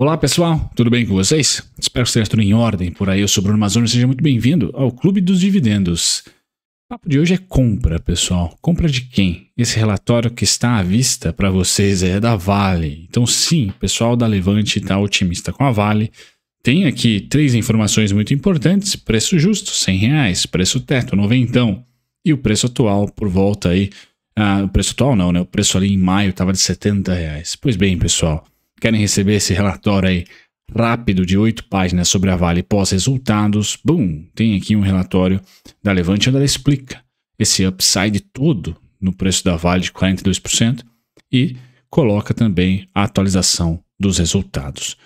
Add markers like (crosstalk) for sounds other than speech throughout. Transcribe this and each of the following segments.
Olá pessoal, tudo bem com vocês? Espero que esteja tudo em ordem por aí. Eu sou Bruno Mazzoni, seja muito bem-vindo ao Clube dos Dividendos. O papo de hoje é compra, pessoal. Compra de quem? Esse relatório que está à vista para vocês é da Vale. Então, sim, o pessoal da Levante está otimista com a Vale. Tem aqui três informações muito importantes: preço justo, 100 reais, preço teto, noventão, e o preço atual por volta aí. Ah, o preço atual não, né? O preço ali em maio estava de 70 reais. Pois bem, pessoal. Querem receber esse relatório aí rápido de oito páginas sobre a Vale pós-resultados? Bum, tem aqui um relatório da Levante onde ela explica esse upside todo no preço da Vale de 42% e coloca também a atualização dos resultados.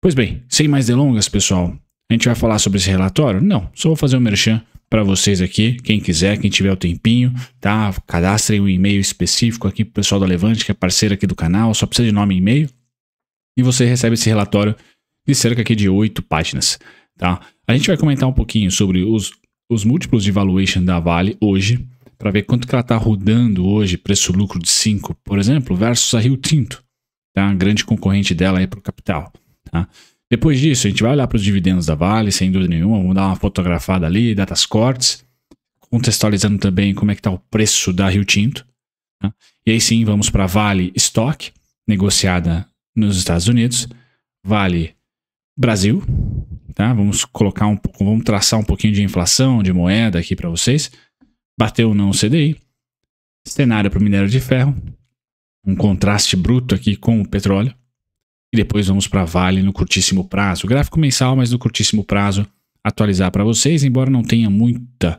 Pois bem, sem mais delongas, pessoal, a gente vai falar sobre esse relatório? Não, só vou fazer um merchan para vocês aqui, quem quiser, quem tiver o tempinho, tá? Cadastrem um e-mail específico aqui pro pessoal da Levante, que é parceiro aqui do canal, só precisa de nome e e-mail e você recebe esse relatório de cerca aqui de oito páginas. Tá? A gente vai comentar um pouquinho sobre os, os múltiplos de valuation da Vale hoje, para ver quanto que ela está rodando hoje, preço-lucro de 5, por exemplo, versus a Rio Tinto, tá? a grande concorrente dela aí para o capital. Tá? Depois disso, a gente vai olhar para os dividendos da Vale, sem dúvida nenhuma, vamos dar uma fotografada ali, datas cortes, contextualizando também como é que está o preço da Rio Tinto. Tá? E aí sim, vamos para a Vale Stock, negociada nos Estados Unidos, vale Brasil, tá? Vamos colocar um pouco, vamos traçar um pouquinho de inflação, de moeda aqui para vocês. Bateu ou não o CDI? Cenário para o minério de ferro, um contraste bruto aqui com o petróleo. E depois vamos para Vale no curtíssimo prazo. Gráfico mensal, mas no curtíssimo prazo, atualizar para vocês, embora não tenha muita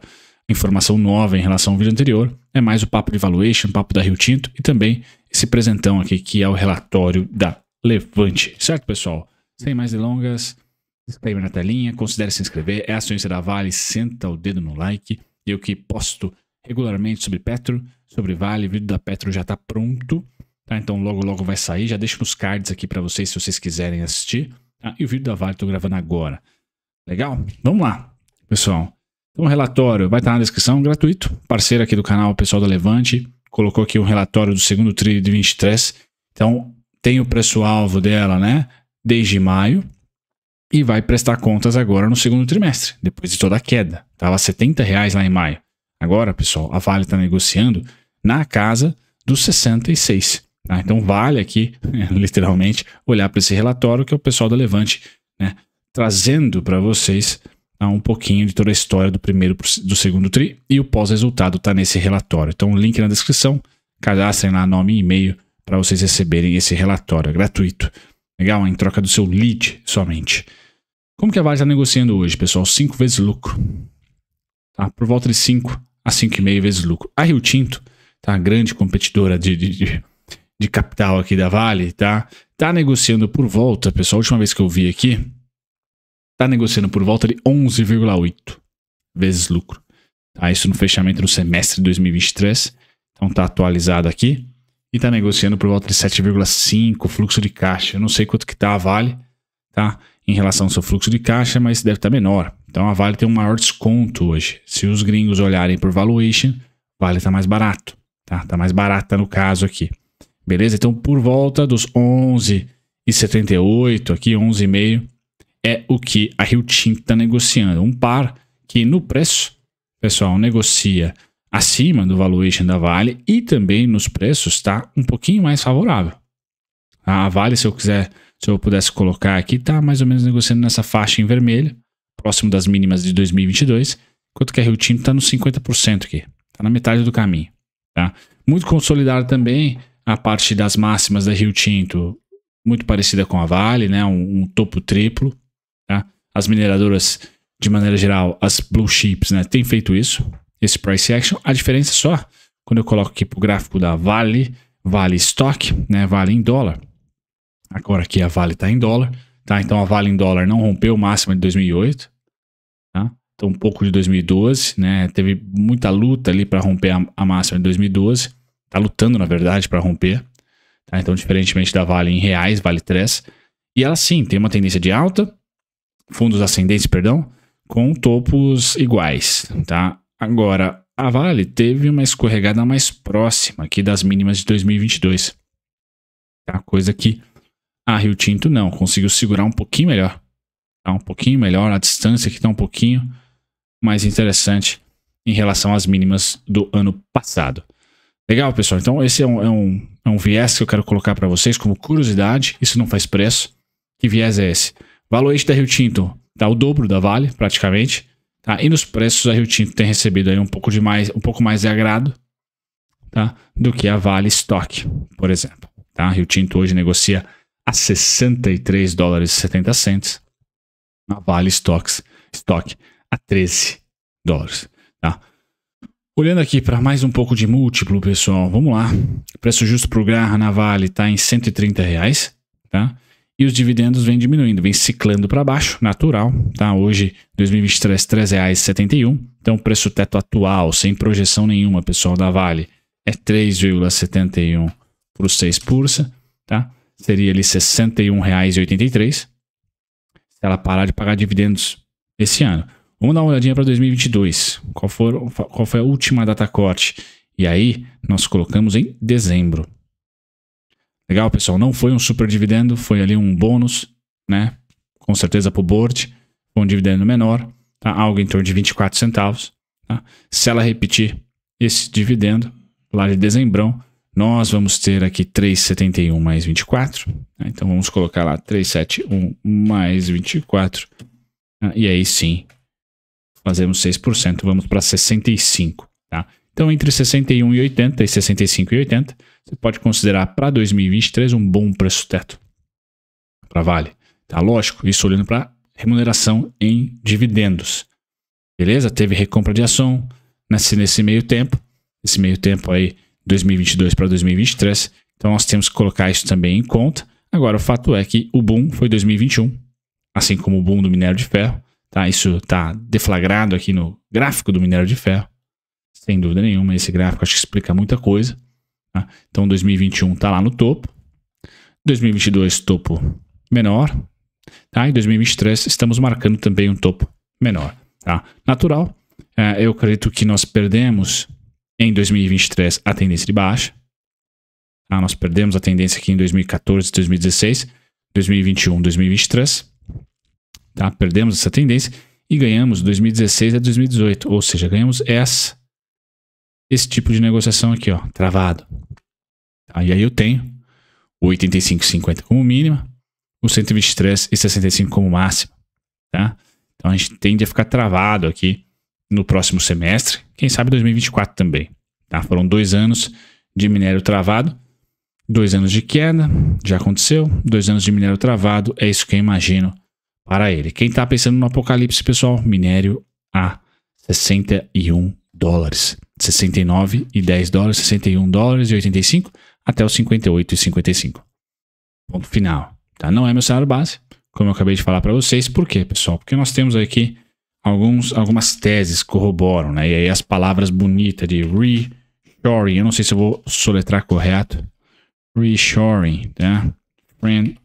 informação nova em relação ao vídeo anterior. É mais o papo de valuation, papo da Rio Tinto e também esse presentão aqui que é o relatório da levante. Certo, pessoal? Sem mais delongas, disclaimer na telinha, considere se inscrever. É acionista da Vale, senta o dedo no like. Eu que posto regularmente sobre Petro, sobre Vale, o vídeo da Petro já está pronto. Tá? Então logo logo vai sair. Já deixo nos cards aqui para vocês se vocês quiserem assistir. Tá? E o vídeo da Vale estou gravando agora. Legal? Vamos lá, pessoal. Então, o relatório vai estar tá na descrição, gratuito. Parceiro aqui do canal, o pessoal da Levante, colocou aqui o um relatório do segundo trilho de 23. Então, tem o preço-alvo dela, né? Desde maio. E vai prestar contas agora no segundo trimestre, depois de toda a queda. Estava 70 reais lá em maio. Agora, pessoal, a Vale está negociando na casa dos 66. Tá? Então vale aqui, (laughs) literalmente, olhar para esse relatório que é o pessoal da Levante, né? Trazendo para vocês tá, um pouquinho de toda a história do primeiro do segundo tri e o pós-resultado está nesse relatório. Então, link na descrição, cadastrem lá nome e e-mail para vocês receberem esse relatório é gratuito. Legal? Em troca do seu lead somente. Como que a Vale está negociando hoje, pessoal? 5 vezes lucro. Tá? Por volta de 5 a 5,5 vezes lucro. A Rio Tinto, tá? grande competidora de, de, de, de capital aqui da Vale, tá? Tá negociando por volta, pessoal, a última vez que eu vi aqui, tá negociando por volta de 11,8 vezes lucro. Tá? Isso no fechamento do semestre de 2023. Então tá atualizado aqui e está negociando por volta de 7,5 fluxo de caixa. Eu não sei quanto que está a Vale, tá? Em relação ao seu fluxo de caixa, mas deve estar tá menor. Então a Vale tem um maior desconto hoje. Se os gringos olharem por valuation, Vale está mais barato, tá? Tá mais barata no caso aqui. Beleza? Então por volta dos 11,78 aqui, 11,5 é o que a Rio Tinto está negociando. Um par que no preço, pessoal, negocia acima do valuation da Vale e também nos preços está um pouquinho mais favorável. A Vale, se eu quiser, se eu pudesse colocar aqui, está mais ou menos negociando nessa faixa em vermelho, próximo das mínimas de 2022, enquanto que a Rio Tinto está nos 50% aqui, está na metade do caminho. Tá? Muito consolidado também a parte das máximas da Rio Tinto, muito parecida com a Vale, né? um, um topo triplo. Tá? As mineradoras, de maneira geral, as blue chips, né? têm feito isso, esse price action. A diferença é só quando eu coloco aqui para o gráfico da Vale, Vale Stock, né? Vale em dólar. Agora aqui a Vale está em dólar, tá? Então a Vale em dólar não rompeu o máximo de 2008, tá? Então um pouco de 2012, né? Teve muita luta ali para romper a, a máxima de 2012. Tá lutando, na verdade, para romper. Tá? Então, diferentemente da Vale em reais, Vale 3. E ela sim tem uma tendência de alta, fundos ascendentes, perdão, com topos iguais, tá? Agora, a Vale teve uma escorregada mais próxima aqui das mínimas de 2022. É a Coisa que a Rio Tinto não, conseguiu segurar um pouquinho melhor. Está um pouquinho melhor, a distância aqui está um pouquinho mais interessante em relação às mínimas do ano passado. Legal, pessoal? Então, esse é um, é um, é um viés que eu quero colocar para vocês como curiosidade. Isso não faz preço. Que viés é esse? Valuation da Rio Tinto está o dobro da Vale, praticamente. Tá? E nos preços a Rio Tinto tem recebido aí um pouco de mais, um pouco mais de agrado tá? do que a Vale Stock, por exemplo. Tá? A Rio Tinto hoje negocia a 63 dólares e 70 a Vale Stocks, Stock a 13 dólares. Tá? Olhando aqui para mais um pouco de múltiplo, pessoal, vamos lá. O preço justo para o Garra na Vale está em 130 reais, tá? e os dividendos vêm diminuindo, vêm ciclando para baixo, natural, tá? Hoje, 2023, R$ 3,71. Então, o preço teto atual, sem projeção nenhuma, pessoal da Vale, é 3,71 por 6 pursa, tá? Seria ali R$ 61,83 se ela parar de pagar dividendos esse ano. Vamos dar uma olhadinha para 2022. Qual, for, qual foi a última data corte? E aí, nós colocamos em dezembro. Legal, pessoal? Não foi um super dividendo, foi ali um bônus, né? Com certeza para o board, um dividendo menor, tá? algo em torno de 24 centavos. Tá? Se ela repetir esse dividendo lá de dezembro, nós vamos ter aqui 3,71 mais 24. Tá? Né? Então vamos colocar lá 3,71 mais 24. Tá? Né? E aí sim, fazemos 6%, vamos para 65. Tá? Então, entre 61 e 80 e 65 e 80, você pode considerar para 2023 um bom preço teto para Vale. Tá lógico, isso olhando para remuneração em dividendos. Beleza? Teve recompra de ação nesse, nesse meio tempo, esse meio tempo aí 2022 para 2023. Então nós temos que colocar isso também em conta. Agora o fato é que o boom foi 2021, assim como o boom do minério de ferro, tá? Isso está deflagrado aqui no gráfico do minério de ferro sem dúvida nenhuma. Esse gráfico acho que explica muita coisa. Tá? Então 2021 está lá no topo, 2022 topo menor, tá? e 2023 estamos marcando também um topo menor. Tá? Natural, eu acredito que nós perdemos em 2023 a tendência de baixa. Ah, Nós perdemos a tendência aqui em 2014, 2016, 2021, 2023. Tá? Perdemos essa tendência e ganhamos 2016 a 2018, ou seja, ganhamos essa esse tipo de negociação aqui, ó, travado. Aí tá, aí eu tenho o 85,50 como mínima, o 123,65 como máximo, tá? Então a gente tende a ficar travado aqui no próximo semestre, quem sabe 2024 também, tá? Foram dois anos de minério travado, dois anos de queda, já aconteceu, dois anos de minério travado, é isso que eu imagino para ele. Quem está pensando no apocalipse, pessoal, minério a 61 dólares. 69 e 10 dólares, 61 dólares e 85 até os 58 e 55. Ponto final. Tá? Não é meu salário base, como eu acabei de falar para vocês. Por quê, pessoal? Porque nós temos aqui alguns, algumas teses que corroboram, né? E aí as palavras bonitas de reshoring, eu não sei se eu vou soletrar correto. Reshoring, tá? Friend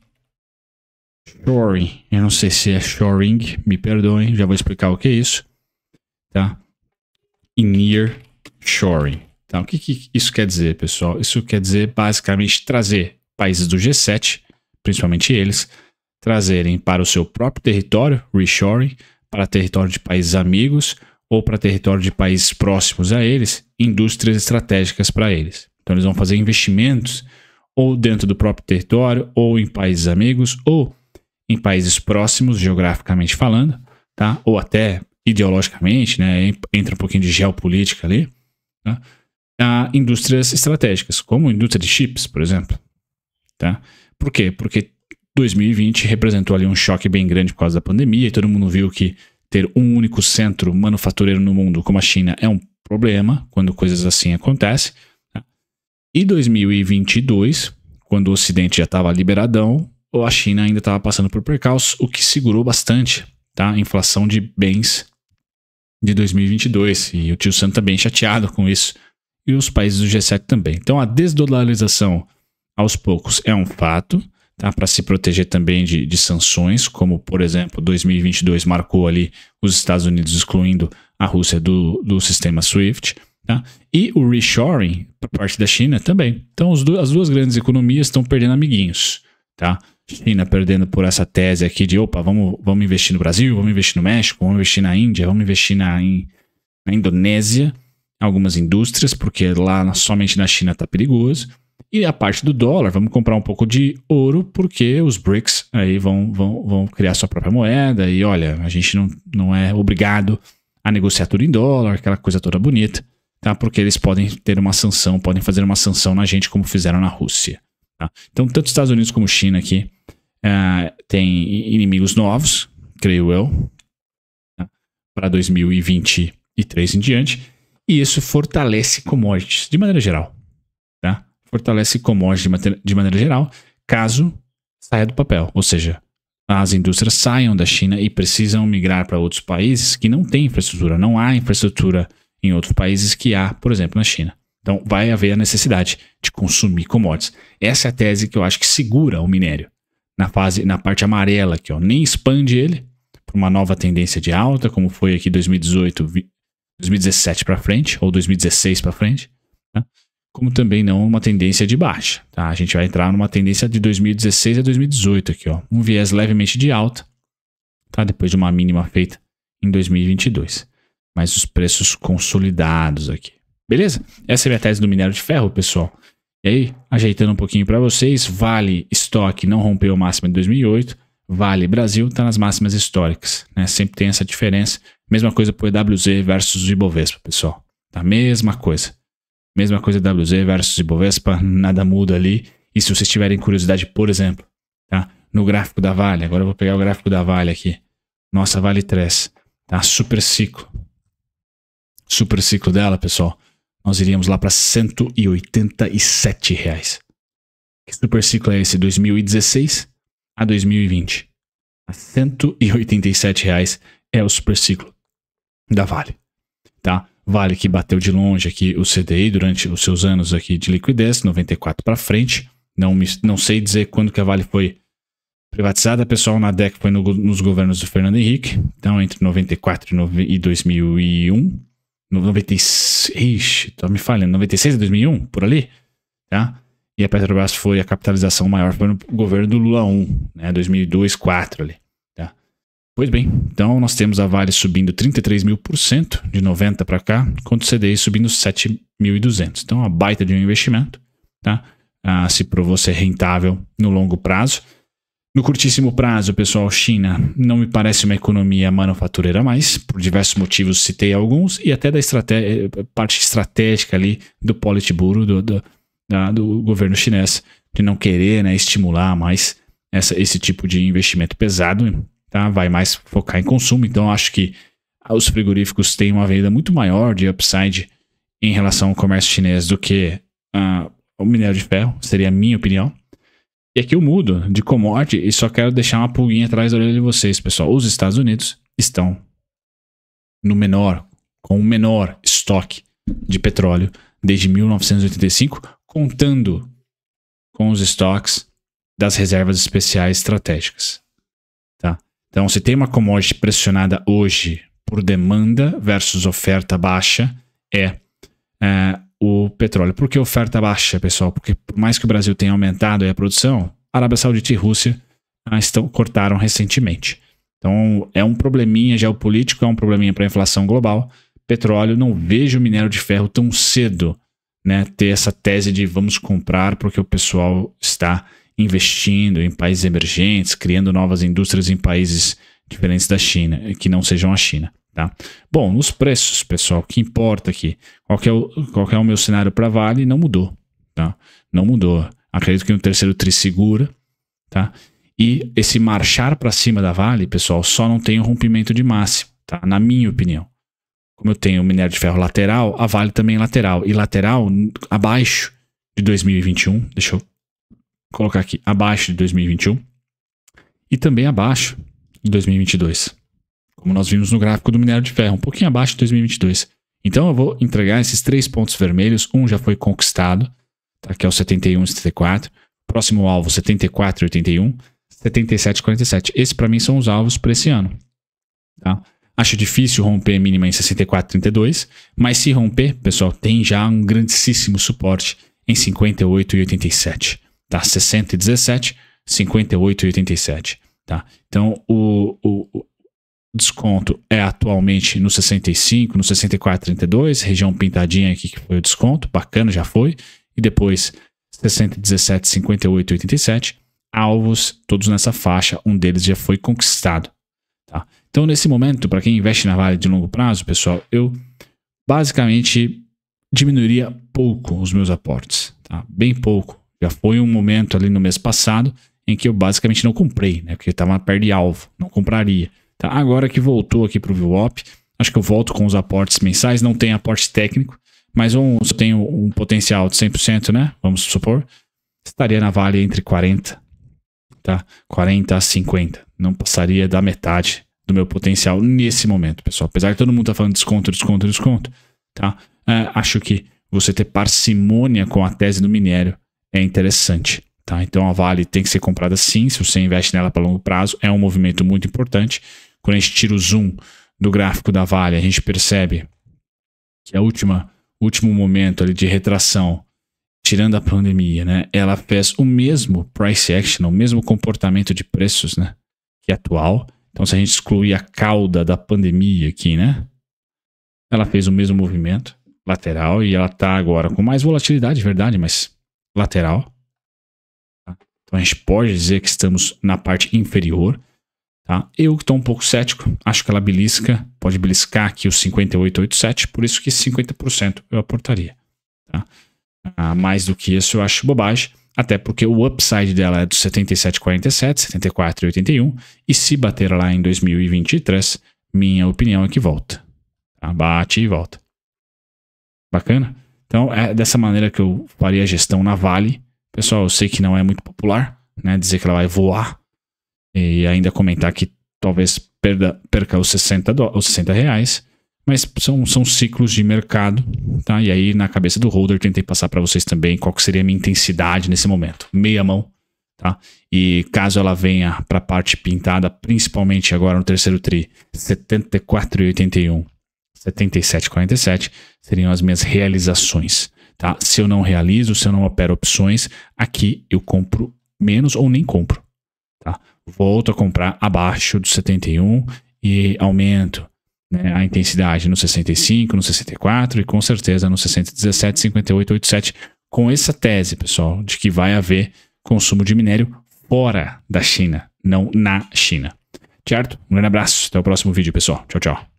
shoring, eu não sei se é shoring, me perdoem, já vou explicar o que é isso, tá? E near Shoring. Então, o que, que isso quer dizer, pessoal? Isso quer dizer basicamente trazer países do G7, principalmente eles, trazerem para o seu próprio território, reshoring, para território de países amigos ou para território de países próximos a eles, indústrias estratégicas para eles. Então eles vão fazer investimentos ou dentro do próprio território, ou em países amigos, ou em países próximos geograficamente falando, tá? Ou até ideologicamente, né? Entra um pouquinho de geopolítica ali tá? a indústrias estratégicas, como a indústria de chips, por exemplo. Tá? Por quê? Porque 2020 representou ali um choque bem grande por causa da pandemia e todo mundo viu que ter um único centro manufatureiro no mundo como a China é um problema quando coisas assim acontecem. Tá? E 2022, quando o Ocidente já estava liberadão, a China ainda estava passando por percalços, o que segurou bastante tá? a inflação de bens de 2022. E o tio Sam está bem chateado com isso. E os países do G7 também. Então a desdolarização aos poucos é um fato, tá? para se proteger também de, de sanções, como por exemplo 2022 marcou ali os Estados Unidos excluindo a Rússia do, do sistema SWIFT. Tá? E o reshoring por parte da China também. Então, do, as duas grandes economias estão perdendo amiguinhos. Tá? China perdendo por essa tese aqui de opa, vamos, vamos investir no Brasil, vamos investir no México, vamos investir na Índia, vamos investir na, in, na Indonésia, algumas indústrias, porque lá somente na China está perigoso. E a parte do dólar, vamos comprar um pouco de ouro, porque os BRICS aí vão, vão, vão criar sua própria moeda. E olha, a gente não, não é obrigado a negociar tudo em dólar, aquela coisa toda bonita, tá? Porque eles podem ter uma sanção, podem fazer uma sanção na gente, como fizeram na Rússia. Tá? Então, tanto Estados Unidos como China aqui uh, tem inimigos novos, creio eu, tá? para 2023 em diante. E isso fortalece commodities de maneira geral. Tá? Fortalece commodities de, de maneira geral, caso saia do papel. Ou seja, as indústrias saiam da China e precisam migrar para outros países que não têm infraestrutura. Não há infraestrutura em outros países que há, por exemplo, na China. Então, vai haver a necessidade de consumir commodities. Essa é a tese que eu acho que segura o minério. Na fase, na parte amarela aqui, ó, nem expande ele para uma nova tendência de alta, como foi aqui 2018, 2017 para frente, ou 2016 para frente, tá? como também não uma tendência de baixa. Tá? A gente vai entrar numa tendência de 2016 a 2018 aqui, ó, um viés levemente de alta, tá? depois de uma mínima feita em 2022. Mas os preços consolidados aqui. Beleza? Essa é a minha tese do minério de ferro, pessoal. E aí, ajeitando um pouquinho para vocês, Vale estoque não rompeu o máxima de 2008, Vale Brasil está nas máximas históricas, né? Sempre tem essa diferença. Mesma coisa para o EWZ versus Ibovespa, pessoal. Tá mesma coisa. Mesma coisa WZ versus Ibovespa, nada muda ali. E se vocês tiverem curiosidade, por exemplo, tá? No gráfico da Vale, agora eu vou pegar o gráfico da Vale aqui. Nossa, Vale 3, tá? Super ciclo. Super ciclo dela, pessoal nós iríamos lá para 187 reais. Que super ciclo é esse? 2016 a 2020. A 187 reais é o super ciclo da Vale, tá? Vale que bateu de longe aqui o CDI durante os seus anos aqui de liquidez, 94 para frente. Não, me, não sei dizer quando que a Vale foi privatizada, pessoal, na DEC foi no, nos governos do Fernando Henrique, então entre 94 e 2001, 95 ixi, tá me falhando, 96 e 2001, por ali, tá? E a Petrobras foi a capitalização maior, para o governo do Lula 1, né? 2002, 4 ali, tá? Pois bem, então nós temos a Vale subindo 33 mil por cento, de 90 para cá, quanto o CDI subindo 7.200. Então, uma baita de um investimento, tá? Ah, se provou ser rentável no longo prazo. No curtíssimo prazo, pessoal, China não me parece uma economia manufatureira mais, por diversos motivos citei alguns, e até da estratégia, eh, parte estratégica ali do Politburo, do, do, da, do governo chinês, de não querer né, estimular mais essa, esse tipo de investimento pesado, tá? vai mais focar em consumo, então acho que os frigoríficos têm uma venda muito maior de upside em relação ao comércio chinês do que uh, o minério de ferro, seria a minha opinião. E aqui eu mudo de comorte e só quero deixar uma pulguinha atrás da orelha de vocês, pessoal. Os Estados Unidos estão no menor, com o menor estoque de petróleo desde 1985, contando com os estoques das reservas especiais estratégicas. Tá? Então, se tem uma commodity pressionada hoje por demanda versus oferta baixa, é, é o petróleo. Por que oferta baixa, pessoal? Porque por mais que o Brasil tenha aumentado a produção, Arábia Saudita e Rússia ah, estão, cortaram recentemente. Então é um probleminha geopolítico, é um probleminha para a inflação global. Petróleo, não vejo o minério de ferro tão cedo né, ter essa tese de vamos comprar porque o pessoal está investindo em países emergentes, criando novas indústrias em países diferentes da China, que não sejam a China. Tá? Bom, nos preços, pessoal, o que importa aqui? Qual é o, qual é o meu cenário para Vale? Não mudou. Tá? Não mudou. Acredito que no terceiro tri segura. Tá? E esse marchar para cima da Vale, pessoal, só não tem um rompimento de máximo, tá? na minha opinião. Como eu tenho o minério de ferro lateral, a Vale também é lateral. E lateral abaixo de 2021, deixa eu colocar aqui, abaixo de 2021 e também abaixo de 2022 como nós vimos no gráfico do minério de ferro, um pouquinho abaixo de 2022. Então eu vou entregar esses três pontos vermelhos, um já foi conquistado, tá? que é o 71,74, próximo alvo 74,81, 77,47. Esses para mim são os alvos para esse ano. Tá? Acho difícil romper a mínima em 64,32, mas se romper, pessoal, tem já um grandíssimo suporte em 58,87. Tá? 60,17, 58,87. Tá? Então, o, o, desconto é atualmente no 65, no 64,32, região pintadinha aqui que foi o desconto, bacana, já foi. E depois 60, 17, 58, 87, alvos, todos nessa faixa, um deles já foi conquistado. Tá? Então, nesse momento, para quem investe na Vale de longo prazo, pessoal, eu basicamente diminuiria pouco os meus aportes, tá? bem pouco. Já foi um momento ali no mês passado em que eu basicamente não comprei, né? porque estava perto de alvo, não compraria. Tá? Agora que voltou aqui para o VWAP, acho que eu volto com os aportes mensais, não tem aporte técnico, mas um, se eu tenho um potencial de 100%, né? Vamos supor, estaria na vale entre 40, tá? 40 a 50. Não passaria da metade do meu potencial nesse momento, pessoal. Apesar que todo mundo está falando desconto, desconto, desconto, tá? É, acho que você ter parcimônia com a tese do minério é interessante. Tá? Então a Vale tem que ser comprada sim, se você investe nela para longo prazo, é um movimento muito importante. Quando a gente tira o zoom do gráfico da Vale, a gente percebe que a última último momento ali de retração, tirando a pandemia, né, ela fez o mesmo price action, o mesmo comportamento de preços, né, que é atual. Então, se a gente excluir a cauda da pandemia aqui, né, ela fez o mesmo movimento lateral e ela tá agora com mais volatilidade, verdade, mas lateral. Tá? Então, a gente pode dizer que estamos na parte inferior. Tá? Eu que estou um pouco cético, acho que ela belisca, pode beliscar aqui os 58,87, por isso que 50% eu aportaria. Tá? Ah, mais do que isso eu acho bobagem, até porque o upside dela é do 77,47, 74,81, e se bater lá em 2023, minha opinião é que volta. Tá? Bate e volta. Bacana? Então é dessa maneira que eu faria a gestão na Vale. Pessoal, eu sei que não é muito popular né, dizer que ela vai voar, e ainda comentar que talvez perda, perca os 60, do, os 60 reais. Mas são, são ciclos de mercado, tá? E aí, na cabeça do holder, tentei passar para vocês também qual seria a minha intensidade nesse momento. Meia mão, tá? E caso ela venha para a parte pintada, principalmente agora no terceiro tri, 74,81, 77,47 seriam as minhas realizações, tá? Se eu não realizo, se eu não opero opções, aqui eu compro menos ou nem compro, tá? volto a comprar abaixo dos 71 e aumento né, a intensidade no 65, no 64 e com certeza no 67, 58, 87, com essa tese, pessoal, de que vai haver consumo de minério fora da China, não na China. Certo? Um grande abraço, até o próximo vídeo, pessoal. Tchau, tchau.